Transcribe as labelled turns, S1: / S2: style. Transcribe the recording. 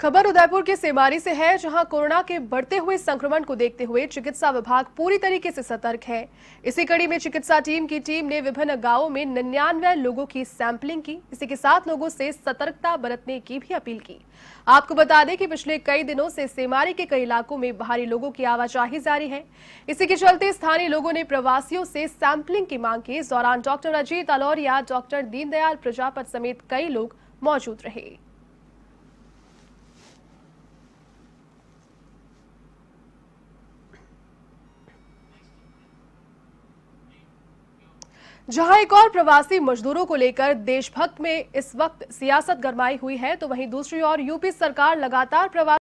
S1: खबर उदयपुर के सेमारी से है जहां कोरोना के बढ़ते हुए संक्रमण को देखते हुए चिकित्सा विभाग पूरी तरीके से सतर्क है इसी कड़ी में चिकित्सा टीम की टीम ने विभिन्न गांवों में निन्यानवे लोगों की सैंपलिंग की इसी के साथ लोगों से सतर्कता बरतने की भी अपील की आपको बता दें कि पिछले कई दिनों से सेमारी के कई इलाकों में बाहरी लोगों की आवाजाही जारी है इसी के चलते स्थानीय लोगों ने प्रवासियों से सैंपलिंग की मांग की इस दौरान डॉक्टर अजीत अलौरिया डॉक्टर दीनदयाल प्रजापत समेत कई लोग मौजूद रहे जहां एक और प्रवासी मजदूरों को लेकर देशभक्त में इस वक्त सियासत गरमाई हुई है तो वहीं दूसरी ओर यूपी सरकार लगातार प्रवासी